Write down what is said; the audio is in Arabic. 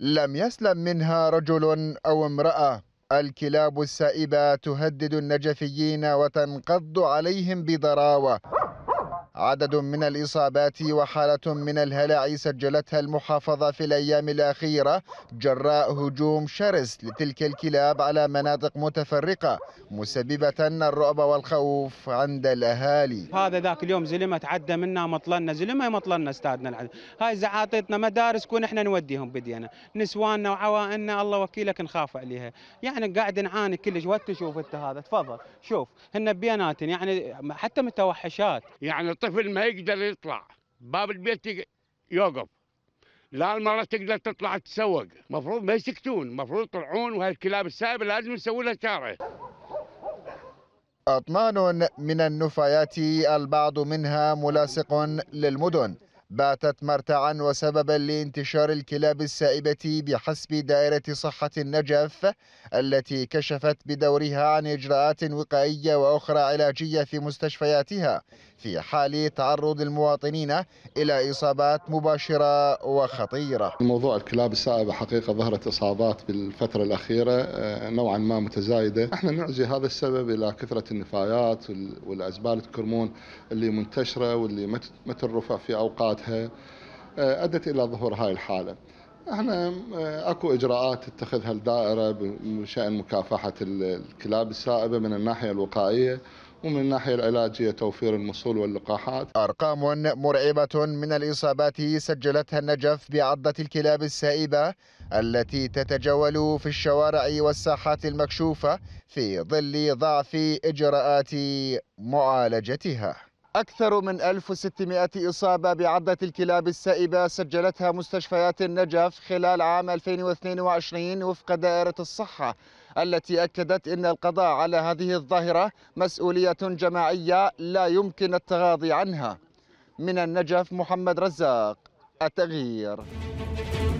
لم يسلم منها رجل أو امرأة الكلاب السائبة تهدد النجفيين وتنقض عليهم بضراوة عدد من الإصابات وحالة من الهلع سجلتها المحافظة في الأيام الأخيرة جراء هجوم شرس لتلك الكلاب على مناطق متفرقة مسببة الرعب والخوف عند الأهالي هذا ذاك اليوم زلمة تعدى منا مطلنا زلمة مطلنا استادنا هاي زعاطتنا مدارس كون احنا نوديهم بدينا نسواننا وعوائلنا الله وكيلك نخاف عليها يعني قاعد نعاني كلش تشوف انت هذا تفضل شوف هن بيناتن يعني حتى متوحشات يعني الطفل ما يقدر يطلع باب البيت يوقف لا المرأة تقدر تطلع تسوق مفروض ما يسكتون مفروض يطلعون وهالكلاب السائبة لازم نسوي لها شارع أطنان من النفايات البعض منها ملاصق للمدن باتت مرتعا وسببا لانتشار الكلاب السائبة بحسب دائرة صحة النجف التي كشفت بدورها عن إجراءات وقائية وأخرى علاجية في مستشفياتها في حال تعرض المواطنين إلى إصابات مباشرة وخطيرة موضوع الكلاب السائبة حقيقة ظهرت إصابات بالفترة الأخيرة آه، نوعا ما متزايدة احنا نعزي هذا السبب إلى كثرة النفايات والأزبال الكرمون اللي منتشرة واللي ما ترفع في أوقات وقتها آه، ادت الى ظهور هاي الحاله. احنا آه، اكو اجراءات تتخذها الدائره بشان مكافحه الكلاب السائبه من الناحيه الوقائيه ومن الناحيه العلاجيه توفير المصول واللقاحات. ارقام مرعبه من الاصابات سجلتها النجف بعضه الكلاب السائبه التي تتجول في الشوارع والساحات المكشوفه في ظل ضعف اجراءات معالجتها. أكثر من 1600 إصابة بعضة الكلاب السائبة سجلتها مستشفيات النجف خلال عام 2022 وفق دائرة الصحة التي أكدت أن القضاء على هذه الظاهرة مسؤولية جماعية لا يمكن التغاضي عنها من النجف محمد رزاق التغيير